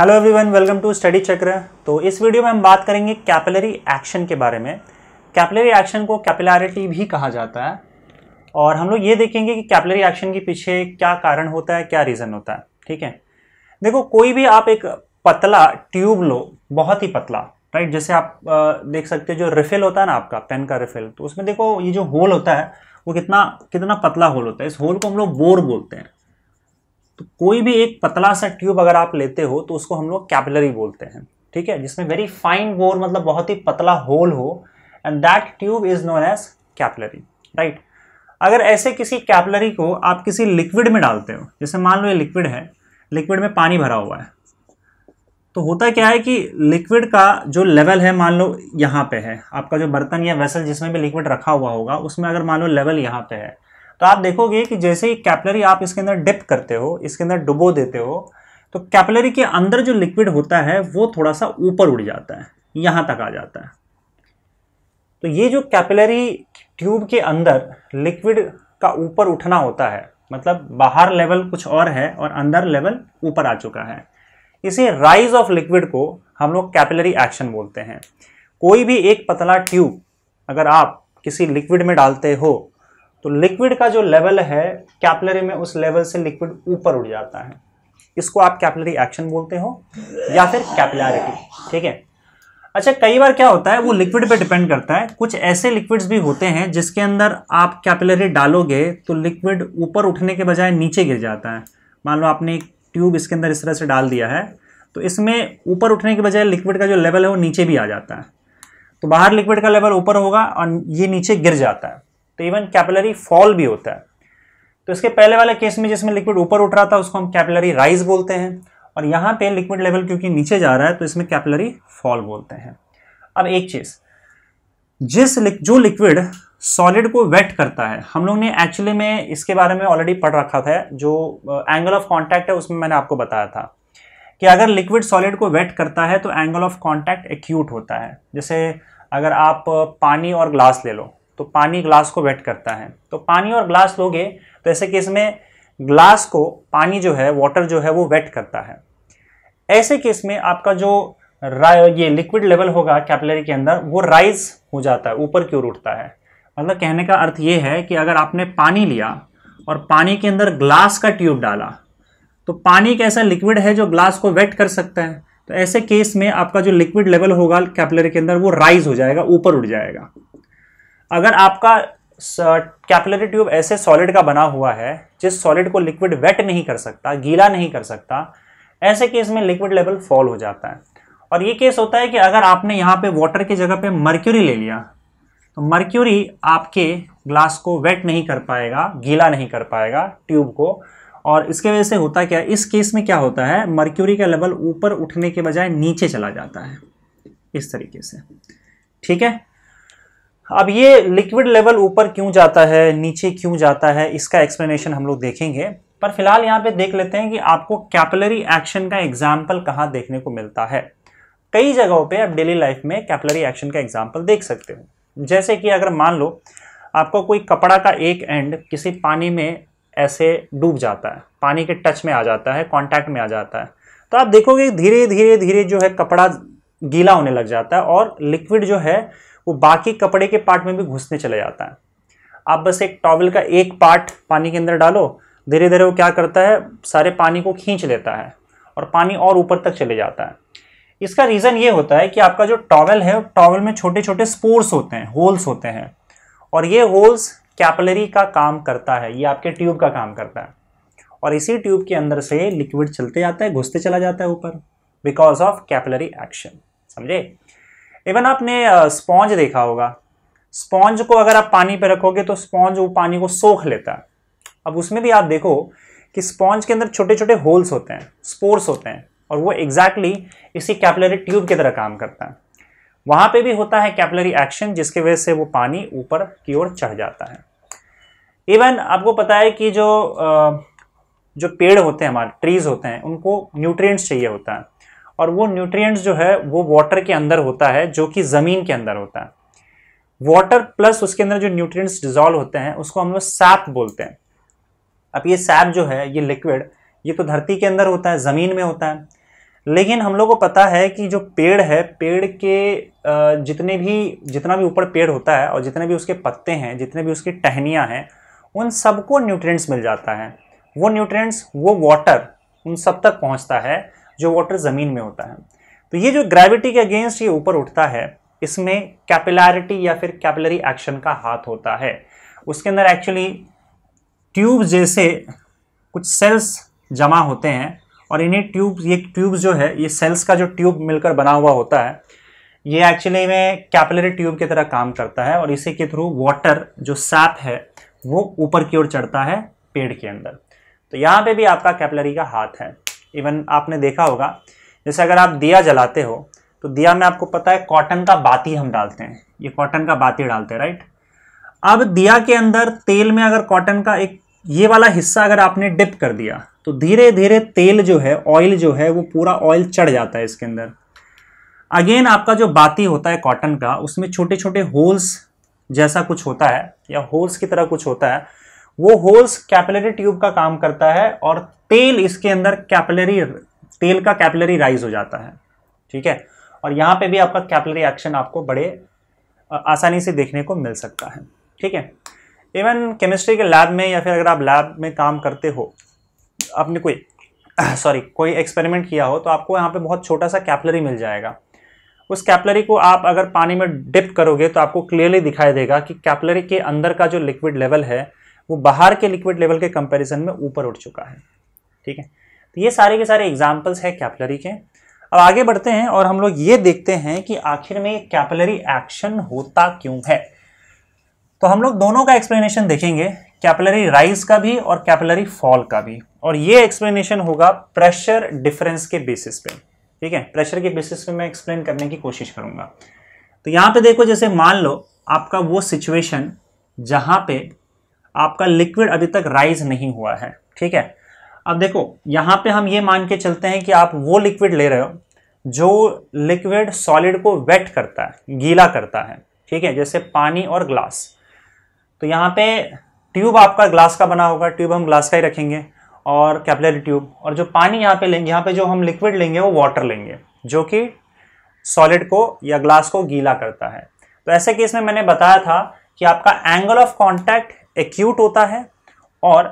Hello everyone welcome to Study Chakra तो इस video में हम बात करेंगे कैपिलरी एक्शन के बारे में कैपिलरी एक्शन को कैपिलरिटी भी कहा जाता है और हम लोग ये देखेंगे कि कैपिलरी एक्शन के पीछे क्या कारण होता है क्या रीज़न होता है ठीक है देखो कोई भी आप एक पतला ट्यूब लो बहुत ही पतला राइट जैसे आप देख सकते हो जो रिफिल होता है ना आपका पेन का रिफिल तो उसमें देखो ये जो होल होता है वो कितना कितना पतला होल होता है इस होल को हम लोग बोर बोलते हैं तो कोई भी एक पतला सा ट्यूब अगर आप लेते हो तो उसको हम लोग कैपिलरी बोलते हैं ठीक है जिसमें वेरी फाइन बोर मतलब बहुत ही पतला होल हो and that tube is known as capillary right अगर ऐसे किसी कैपिलरी को आप किसी लिक्विड में डालते हो जैसे मान लो ये लिक्विड है लिक्विड में पानी भरा हुआ है तो होता क्या है कि लिक्विड का जो लेवल है मान लो यहाँ पे है आपका जो बर्तन या वेसल जिसमें भी लिक्विड रखा हुआ होगा उसमें अगर मान लो लेवल यहाँ पे है तो आप देखोगे कि जैसे ही कैपलरी आप इसके अंदर डिप करते हो इसके अंदर डुबो देते हो तो कैपलरी के अंदर जो लिक्विड होता है वो थोड़ा सा ऊपर उड़ जाता है यहाँ तक आ जाता है तो ये जो कैपलरी ट्यूब के अंदर लिक्विड का ऊपर उठना होता है मतलब बाहर लेवल कुछ और है और अंदर लेवल ऊपर आ चुका है इसे राइज ऑफ लिक्विड को हम लोग कैपिलरी एक्शन बोलते हैं कोई भी एक पतला ट्यूब अगर आप किसी लिक्विड में डालते हो तो लिक्विड का जो लेवल है कैपलरी में उस लेवल से लिक्विड ऊपर उड़ जाता है इसको आप कैपलरी एक्शन बोलते हो या फिर कैपलरिटी ठीक है अच्छा कई बार क्या होता है वो लिक्विड पे डिपेंड करता है कुछ ऐसे लिक्विड्स भी होते हैं जिसके अंदर आप कैपिलरी डालोगे तो लिक्विड ऊपर उठने के बजाय नीचे गिर जाता है मान लो आपने एक ट्यूब इसके अंदर इस तरह से डाल दिया है तो इसमें ऊपर उठने के बजाय लिक्विड का जो लेवल है वो नीचे भी आ जाता है तो बाहर लिक्विड का लेवल ऊपर होगा और ये नीचे गिर जाता है तो इवन कैपिलरी फॉल भी होता है तो इसके पहले वाले केस में जिसमें लिक्विड ऊपर उठ रहा था उसको हम कैपिलरी राइज बोलते हैं और यहाँ पे लिक्विड लेवल क्योंकि नीचे जा रहा है तो इसमें कैपिलरी फॉल बोलते हैं अब एक चीज़ जिस जो लिक्विड सॉलिड को वेट करता है हम लोग ने एक्चुअली में इसके बारे में ऑलरेडी पढ़ रखा था जो एंगल ऑफ कॉन्टैक्ट है उसमें मैंने आपको बताया था कि अगर लिक्विड सॉलिड को वेट करता है तो एंगल ऑफ कॉन्टैक्ट एक्यूट होता है जैसे अगर आप uh, पानी और ग्लास ले लो तो पानी ग्लास को वेट करता है तो पानी और ग्लास लोगे तो ऐसे केस में ग्लास को पानी जो है वाटर जो है वो वेट करता है ऐसे केस में आपका जो ये लिक्विड लेवल होगा कैपिलरी के अंदर वो राइज हो जाता है ऊपर की ओर उठता है मतलब कहने का अर्थ ये है कि अगर आपने पानी लिया और पानी के अंदर ग्लास का ट्यूब डाला तो पानी एक ऐसा लिक्विड है जो ग्लास को वेट कर सकता है तो ऐसे केस में आपका जो लिक्विड लेवल होगा कैपिलरी के अंदर वो राइज हो जाएगा ऊपर उठ जाएगा अगर आपका कैपिलरी ट्यूब ऐसे सॉलिड का बना हुआ है जिस सॉलिड को लिक्विड वेट नहीं कर सकता गीला नहीं कर सकता ऐसे केस में लिक्विड लेवल फॉल हो जाता है और ये केस होता है कि अगर आपने यहाँ पे वाटर की जगह पे मर्क्यूरी ले लिया तो मर्क्यूरी आपके ग्लास को वेट नहीं कर पाएगा गीला नहीं कर पाएगा ट्यूब को और इसके वजह से होता क्या इस केस में क्या होता है मर्क्यूरी का लेवल ऊपर उठने के बजाय नीचे चला जाता है इस तरीके से ठीक है अब ये लिक्विड लेवल ऊपर क्यों जाता है नीचे क्यों जाता है इसका एक्सप्लेनेशन हम लोग देखेंगे पर फिलहाल यहाँ पे देख लेते हैं कि आपको कैपलरी एक्शन का एग्जाम्पल कहाँ देखने को मिलता है कई जगहों पे आप डेली लाइफ में कैपलरी एक्शन का एग्जाम्पल देख सकते हो जैसे कि अगर मान लो आपको कोई कपड़ा का एक एंड किसी पानी में ऐसे डूब जाता है पानी के टच में आ जाता है कॉन्टैक्ट में आ जाता है तो आप देखोगे धीरे धीरे धीरे जो है कपड़ा गीला होने लग जाता है और लिक्विड जो है वो बाकी कपड़े के पार्ट में भी घुसने चले जाता है आप बस एक टॉवल का एक पार्ट पानी के अंदर डालो धीरे धीरे वो क्या करता है सारे पानी को खींच लेता है और पानी और ऊपर तक चले जाता है इसका रीज़न ये होता है कि आपका जो टॉवल है टॉवल में छोटे छोटे स्पोर्स होते हैं होल्स होते हैं और ये होल्स कैपलरी का काम करता है ये आपके ट्यूब का काम करता है और इसी ट्यूब के अंदर से लिक्विड चलते जाता है घुसते चला जाता है ऊपर बिकॉज ऑफ कैपलरी एक्शन समझे इवन आपने स्पॉन्ज देखा होगा स्पॉन्ज को अगर आप पानी पे रखोगे तो स्पॉन्ज वो पानी को सोख लेता है अब उसमें भी आप देखो कि स्पॉन्ज के अंदर छोटे छोटे होल्स होते हैं स्पोर्स होते हैं और वो एग्जैक्टली exactly इसी कैपलरी ट्यूब की तरह काम करता है वहाँ पे भी होता है कैपलरी एक्शन जिसकी वजह से वो पानी ऊपर की ओर चढ़ जाता है इवन आपको पता है कि जो जो पेड़ होते हैं हमारे ट्रीज़ होते हैं उनको न्यूट्रिएंट्स चाहिए होता है और वो न्यूट्रिएंट्स जो है वो वाटर के अंदर होता है जो कि ज़मीन के अंदर होता है वाटर प्लस उसके अंदर जो न्यूट्रिएंट्स डिज़ोल्व होते हैं उसको हम लोग सैप बोलते हैं अब ये सैप जो है ये लिक्विड ये तो धरती के अंदर होता है ज़मीन में होता है लेकिन हम लोग को पता है कि जो पेड़ है पेड़ के जितने भी जितना भी ऊपर पेड़ होता है और जितने भी उसके पत्ते हैं जितने भी उसकी टहनियाँ हैं उन सबको न्यूट्रिएंट्स मिल जाता है वो न्यूट्रिएंट्स वो वाटर उन सब तक पहुँचता है जो वाटर ज़मीन में होता है तो ये जो ग्रेविटी के अगेंस्ट ये ऊपर उठता है इसमें कैपिलैरिटी या फिर कैपिलरी एक्शन का हाथ होता है उसके अंदर एक्चुअली ट्यूब जैसे कुछ सेल्स जमा होते हैं और इन्हें ट्यूब ये ट्यूब जो है ये सेल्स का जो ट्यूब मिलकर बना हुआ होता है ये एक्चुअली में कैपिलरी ट्यूब की तरह काम करता है और इसी के थ्रू वाटर जो सैप है वो ऊपर की ओर चढ़ता है पेड़ के अंदर तो यहाँ पे भी आपका कैपिलरी का हाथ है इवन आपने देखा होगा जैसे अगर आप दिया जलाते हो तो दिया में आपको पता है कॉटन का बाती हम डालते हैं ये कॉटन का बाती डालते हैं राइट अब दिया के अंदर तेल में अगर कॉटन का एक ये वाला हिस्सा अगर आपने डिप कर दिया तो धीरे धीरे तेल जो है ऑयल जो है वो पूरा ऑयल चढ़ जाता है इसके अंदर अगेन आपका जो बाती होता है कॉटन का उसमें छोटे छोटे होल्स जैसा कुछ होता है या होल्स की तरह कुछ होता है वो होल्स कैपिलरी ट्यूब का काम करता है और तेल इसके अंदर कैपिलरी तेल का कैपिलरी राइज हो जाता है ठीक है और यहाँ पे भी आपका कैपिलरी एक्शन आपको बड़े आसानी से देखने को मिल सकता है ठीक है इवन केमिस्ट्री के लैब में या फिर अगर आप लैब में काम करते हो आपने कोई सॉरी कोई एक्सपेरिमेंट किया हो तो आपको यहाँ पे बहुत छोटा सा कैपलरी मिल जाएगा उस कैपलरी को आप अगर पानी में डिप करोगे तो आपको क्लियरली दिखाई देगा कि कैपलरी के अंदर का जो लिक्विड लेवल है वो बाहर के लिक्विड लेवल के कंपैरिजन में ऊपर उठ चुका है ठीक है तो ये सारे के सारे एग्जाम्पल्स हैं कैपलरी के अब आगे बढ़ते हैं और हम लोग ये देखते हैं कि आखिर में कैपलरी एक्शन होता क्यों है तो हम लोग दोनों का एक्सप्लेनेशन देखेंगे कैपलरी राइज का भी और कैपलरी फॉल का भी और ये एक्सप्लेनेशन होगा प्रेशर डिफरेंस के बेसिस पे ठीक है प्रेशर के बेसिस पे मैं एक्सप्लेन करने की कोशिश करूंगा तो यहाँ पे देखो जैसे मान लो आपका वो सिचुएशन जहाँ पे आपका लिक्विड अभी तक राइज नहीं हुआ है ठीक है अब देखो यहां पे हम ये मान के चलते हैं कि आप वो लिक्विड ले रहे हो जो लिक्विड सॉलिड को वेट करता है गीला करता है ठीक है जैसे पानी और ग्लास तो यहाँ पे ट्यूब आपका ग्लास का बना होगा ट्यूब हम ग्लास का ही रखेंगे और कैपलरी ट्यूब और जो पानी यहाँ पे लेंगे यहाँ पे जो हम लिक्विड लेंगे वो वाटर लेंगे जो कि सॉलिड को या ग्लास को गीला करता है तो ऐसे केस में मैंने बताया था कि आपका एंगल ऑफ कॉन्टैक्ट एक्यूट होता है और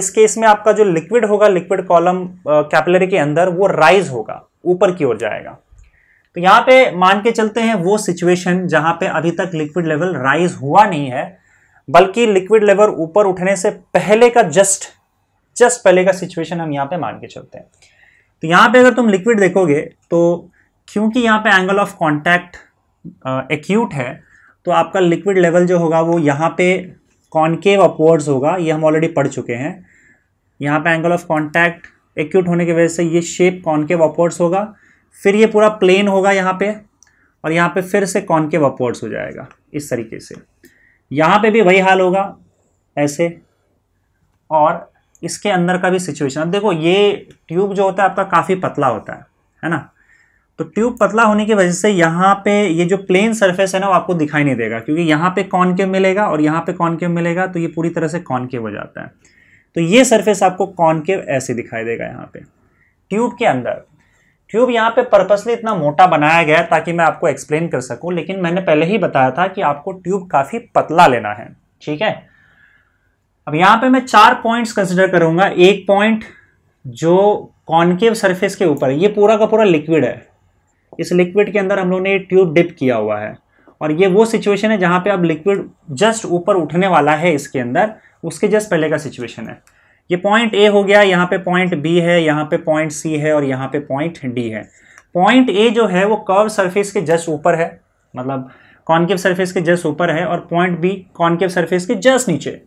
इस केस में आपका जो लिक्विड होगा लिक्विड कॉलम कैपिलरी के अंदर वो राइज होगा ऊपर की ओर जाएगा तो यहाँ पे मान के चलते हैं वो सिचुएशन जहाँ पे अभी तक लिक्विड लेवल राइज हुआ नहीं है बल्कि लिक्विड लेवल ऊपर उठने से पहले का जस्ट जस्ट पहले का सिचुएशन हम यहाँ पे मान के चलते हैं तो यहाँ पे अगर तुम लिक्विड देखोगे तो क्योंकि यहाँ पे एंगल ऑफ कॉन्टैक्ट एक्यूट है तो आपका लिक्विड लेवल जो होगा वो यहाँ पे कॉन्केव अपवर्ड्स होगा ये हम ऑलरेडी पढ़ चुके हैं यहाँ पे एंगल ऑफ कॉन्टैक्ट एक्यूट होने की वजह से ये शेप कॉन्केव अपवर्ड्स होगा फिर ये पूरा प्लेन होगा यहाँ पे और यहाँ पे फिर से कॉन्केव अपवर्ड्स हो जाएगा इस तरीके से यहाँ पे भी वही हाल होगा ऐसे और इसके अंदर का भी सिचुएशन अब देखो ये ट्यूब जो होता है आपका काफ़ी पतला होता है है ना तो ट्यूब पतला होने की वजह से यहाँ पे ये जो प्लेन सरफेस है ना वो आपको दिखाई नहीं देगा क्योंकि यहाँ पे कॉनकेव मिलेगा और यहाँ पे कॉनकेव मिलेगा तो ये पूरी तरह से कॉनकेव हो जाता है तो ये सरफेस आपको कॉनकेव ऐसे दिखाई देगा यहाँ पे ट्यूब के अंदर ट्यूब यहाँ पे पर्पसली इतना मोटा बनाया गया ताकि मैं आपको एक्सप्लेन कर सकूँ लेकिन मैंने पहले ही बताया था कि आपको ट्यूब काफ़ी पतला लेना है ठीक है अब यहाँ पर मैं चार पॉइंट्स कंसिडर करूँगा एक पॉइंट जो कॉनकेव सरफेस के ऊपर ये पूरा का पूरा लिक्विड है इस लिक्विड के अंदर हम लोग ने ट्यूब डिप किया हुआ है और ये वो सिचुएशन है जहाँ पे अब लिक्विड जस्ट ऊपर उठने वाला है इसके अंदर उसके जस्ट पहले का सिचुएशन है ये पॉइंट ए हो गया यहाँ पे पॉइंट बी है यहाँ पे पॉइंट सी है और यहाँ पे पॉइंट डी है पॉइंट ए जो है वो कर्व सरफेस के जस्ट ऊपर है मतलब कॉन्केव सरफेस के जस्ट ऊपर है और पॉइंट बी कॉन्केव सर्फेस के जस्ट नीचे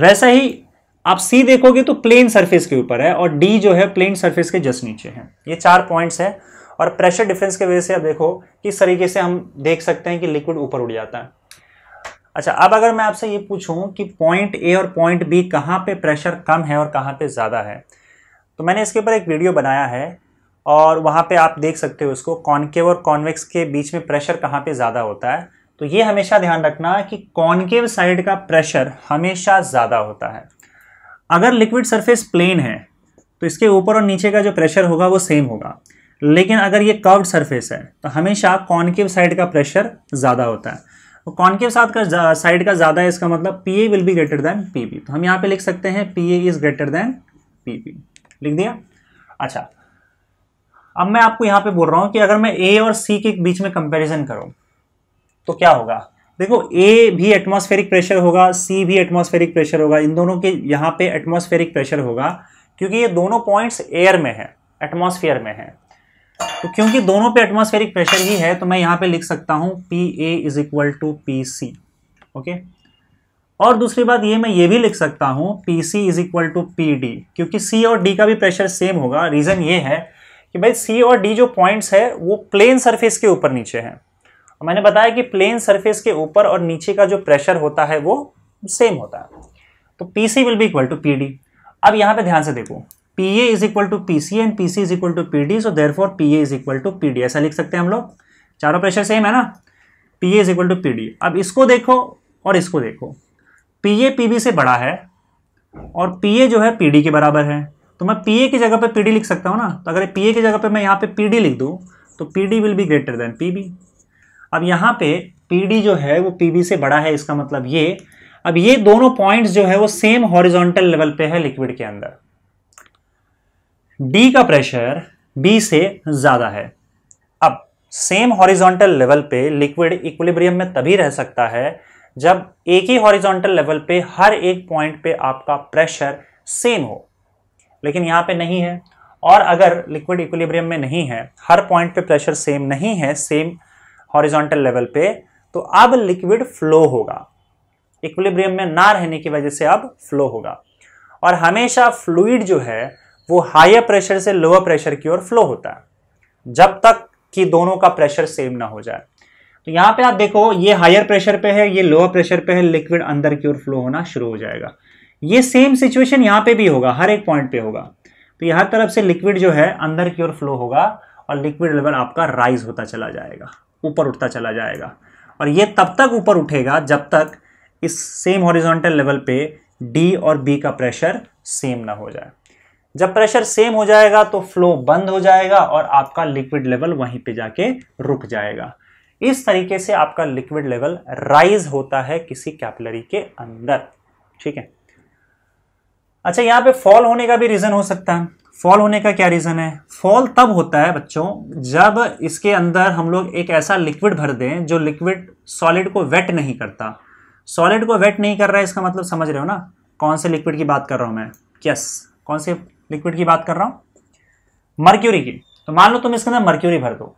वैसा ही आप सी देखोगे तो प्लेन सर्फेस के ऊपर है और डी जो है प्लेन सर्फेस के जस्ट नीचे है ये चार पॉइंट्स है और प्रेशर डिफरेंस के वजह से अब देखो किस तरीके से हम देख सकते हैं कि लिक्विड ऊपर उड़ जाता है अच्छा अब अगर मैं आपसे ये पूछूं कि पॉइंट ए और पॉइंट बी कहाँ पे प्रेशर कम है और कहाँ पे ज़्यादा है तो मैंने इसके ऊपर एक वीडियो बनाया है और वहाँ पे आप देख सकते हो उसको कॉन्केव और कॉन्वेक्स के बीच में प्रेशर कहाँ पे ज़्यादा होता है तो ये हमेशा ध्यान रखना कि कॉनकेव साइड का प्रेशर हमेशा ज़्यादा होता है अगर लिक्विड सरफेस प्लेन है तो इसके ऊपर और नीचे का जो प्रेशर होगा वो सेम होगा लेकिन अगर ये कर्व्ड सरफेस है तो हमेशा कॉन्केव साइड का प्रेशर ज़्यादा होता है तो कॉन्केव साथ का साइड का ज़्यादा है इसका मतलब P A will be greater than P B तो हम यहाँ पे लिख सकते हैं P A is greater than P B लिख दिया अच्छा अब मैं आपको यहाँ पे बोल रहा हूँ कि अगर मैं ए और सी के बीच में कंपेरिजन करूँ तो क्या होगा देखो ए भी एटमॉस्फेरिक प्रेशर होगा सी भी एटमॉस्फेरिक प्रेशर होगा इन दोनों के यहाँ पे एटमोस्फेरिक प्रेशर होगा क्योंकि ये दोनों पॉइंट्स एयर में है एटमोस्फेयर में है तो क्योंकि दोनों पे एटमॉस्फेरिक प्रेशर ही है तो मैं यहां पे लिख सकता हूं P A is equal to P C okay और दूसरी बात ये मैं ये भी लिख सकता हूं P C is equal to P D क्योंकि सी और डी का भी प्रेशर सेम होगा रीज़न ये है कि भाई सी और डी जो पॉइंट्स है वो प्लेन सरफेस के ऊपर नीचे हैं और मैंने बताया कि प्लेन सरफेस के ऊपर और नीचे का जो प्रेशर होता है वो सेम होता है तो पी सी विल भी इक्वल टू पी डी अब यहां पर ध्यान से देखो PA is equal to P C and P C is equal to P D so therefore P A is equal to P D ऐसा लिख सकते हैं हम लोग चारों प्रेशर सेम है ना P A is equal to P D अब इसको देखो और इसको देखो पी ए पी बी से बड़ा है और पी ए जो है पी डी के बराबर है तो मैं पी ए की जगह पे पी डी लिख सकता हूँ ना तो अगर पी ए की जगह पे मैं यहाँ पे पी डी लिख दूँ तो P D will be greater than P B अब यहाँ पे पी डी जो है वो पी बी से बड़ा है इसका मतलब ये अब ये दोनों पॉइंट्स जो है वो सेम हॉरिजॉन्टल लेवल पे है लिक्विड के अंदर डी का प्रेशर बी से ज़्यादा है अब सेम हॉरिजॉन्टल लेवल पे लिक्विड इक्विलिब्रियम में तभी रह सकता है जब एक ही हॉरिजॉन्टल लेवल पे हर एक पॉइंट पे आपका प्रेशर सेम हो लेकिन यहाँ पे नहीं है और अगर लिक्विड इक्विलिब्रियम में नहीं है हर पॉइंट पे प्रेशर सेम नहीं है सेम हॉरिजॉन्टल लेवल पे तो अब लिक्विड फ्लो होगा इक्विलिब्रियम में ना रहने की वजह से अब फ्लो होगा और हमेशा फ्लूइड जो है वो हायर प्रेशर से लोअर प्रेशर की ओर फ्लो होता है जब तक कि दोनों का प्रेशर सेम ना हो जाए तो यहाँ पे आप देखो ये हायर प्रेशर पे है ये लोअर प्रेशर पे है लिक्विड अंदर की ओर फ्लो होना शुरू हो जाएगा ये सेम सिचुएशन यहाँ पे भी होगा हर एक पॉइंट पे होगा तो हर तरफ से लिक्विड जो है अंदर की ओर फ्लो होगा और लिक्विड लेवल आपका राइज होता चला जाएगा ऊपर उठता चला जाएगा और ये तब तक ऊपर उठेगा जब तक इस सेम हॉरिजोंटल लेवल पे डी और बी का प्रेशर सेम ना हो जाए जब प्रेशर सेम हो जाएगा तो फ्लो बंद हो जाएगा और आपका लिक्विड लेवल वहीं पे जाके रुक जाएगा इस तरीके से आपका लिक्विड लेवल राइज होता है किसी कैपिलरी के अंदर ठीक है अच्छा यहाँ पे फॉल होने का भी रीजन हो सकता है फॉल होने का क्या रीजन है फॉल तब होता है बच्चों जब इसके अंदर हम लोग एक ऐसा लिक्विड भर दें जो लिक्विड सॉलिड को वेट नहीं करता सॉलिड को वेट नहीं कर रहा है इसका मतलब समझ रहे हो ना कौन से लिक्विड की बात कर रहा हूँ मैं यस yes. कौन से लिक्विड की बात कर रहा हूं मर्क्यूरी की तो मान लो तुम इसके अंदर मर्क्यूरी भर दो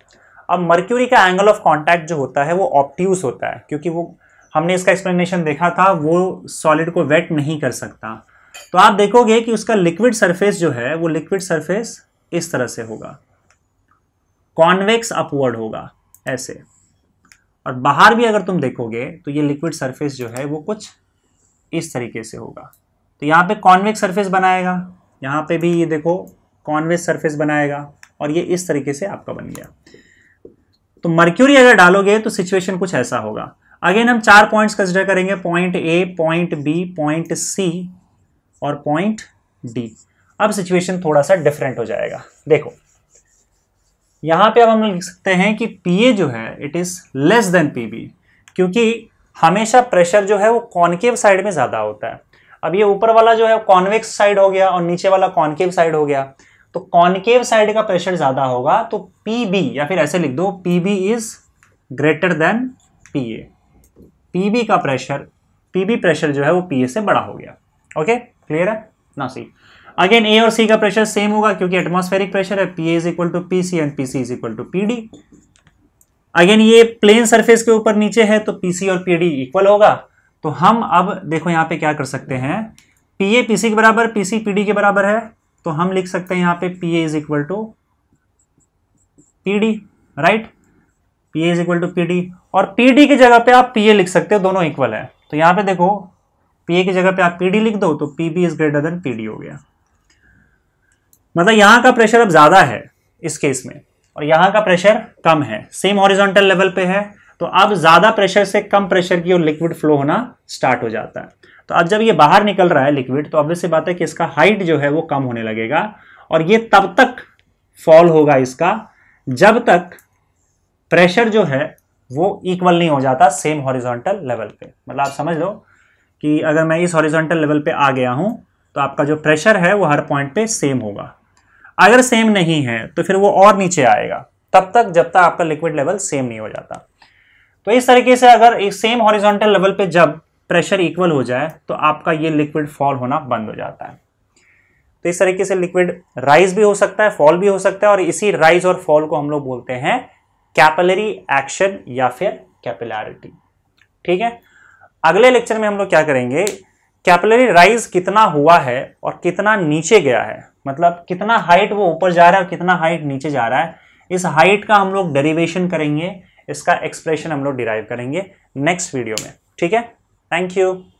अब मर्क्यूरी का एंगल ऑफ कॉन्टैक्ट जो होता है वो ऑप्टिवस होता है क्योंकि वो हमने इसका एक्सप्लेनेशन देखा था वो सॉलिड को वेट नहीं कर सकता तो आप देखोगे कि उसका लिक्विड सरफेस जो है वो लिक्विड सरफेस इस तरह से होगा कॉन्वेक्स अपवर्ड होगा ऐसे और बाहर भी अगर तुम देखोगे तो ये लिक्विड सरफेस जो है वो कुछ इस तरीके से होगा तो यहाँ पे कॉन्वेक्स सरफेस बनाएगा यहाँ पे भी ये देखो कॉन्वेस सरफेस बनाएगा और ये इस तरीके से आपका बन गया तो मर्क्यूरी अगर डालोगे तो सिचुएशन कुछ ऐसा होगा अगेन हम चार पॉइंट्स कंसिडर करेंगे point A point B point C और पॉइंट डी अब सिचुएशन थोड़ा सा डिफरेंट हो जाएगा देखो यहाँ पे अब हम लिख सकते हैं कि पी ए जो है it is less than P B क्योंकि हमेशा प्रेशर जो है वो कॉन्केव साइड में ज़्यादा होता है अब ये ऊपर वाला जो है कॉन्वेक्स साइड हो गया और नीचे वाला कॉन्केव साइड हो गया तो कॉन्केव साइड का प्रेशर ज़्यादा होगा तो पी बी या फिर ऐसे लिख दो P B is greater than P A P का प्रेशर पी प्रेशर जो है वो पी से बड़ा हो गया ओके क्लियर है ना सी अगेन ए और सी का प्रेशर सेम होगा क्योंकि एटमॉस्फेरिक प्रेशर है P A is equal to P C and P C is equal to P D again ये प्लेन सरफेस के ऊपर नीचे है तो पी सी और पी डी इक्वल होगा तो हम अब देखो यहाँ पे क्या कर सकते हैं पी ए पी सी के बराबर पी सी पी डी के बराबर है तो हम लिख सकते हैं यहाँ पे P A is equal to P D right P A is equal to P D और पी डी की जगह पे आप पी ए लिख सकते हो दोनों इक्वल है तो यहाँ पे देखो पी ए की जगह पे आप पी डी लिख दो तो P B is greater than P D हो गया मतलब यहाँ का प्रेशर अब ज़्यादा है इस केस में और यहाँ का प्रेशर कम है सेम हॉरिजॉन्टल लेवल पे है तो अब ज़्यादा प्रेशर से कम प्रेशर की ओर लिक्विड फ्लो होना स्टार्ट हो जाता है तो अब जब ये बाहर निकल रहा है लिक्विड तो ऑब्वियस बात है कि इसका हाइट जो है वो कम होने लगेगा और ये तब तक फॉल होगा इसका जब तक प्रेशर जो है वो इक्वल नहीं हो जाता सेम हॉरिजॉन्टल लेवल पे मतलब आप समझ लो कि अगर मैं इस हॉरिजॉन्टल लेवल पे आ गया हूं तो आपका जो प्रेशर है वो हर पॉइंट पे सेम होगा अगर सेम नहीं है तो फिर वो और नीचे आएगा तब तक जब तक आपका लिक्विड लेवल सेम नहीं हो जाता तो इस तरीके से अगर एक सेम हॉरिजॉन्टल लेवल पे जब प्रेशर इक्वल हो जाए तो आपका ये लिक्विड फॉल होना बंद हो जाता है तो इस तरीके से लिक्विड राइज भी हो सकता है फॉल भी हो सकता है और इसी राइज और फॉल को हम लोग बोलते हैं कैपलरी एक्शन या फिर कैपिलैरिटी ठीक है अगले लेक्चर में हम लोग क्या करेंगे कैपलरी राइज कितना हुआ है और कितना नीचे गया है मतलब कितना हाइट वो ऊपर जा रहा है और कितना हाइट नीचे जा रहा है इस हाइट का हम लोग डेरिवेशन करेंगे इसका एक्सप्रेशन हम लोग डिराइव करेंगे नेक्स्ट वीडियो में ठीक है थैंक यू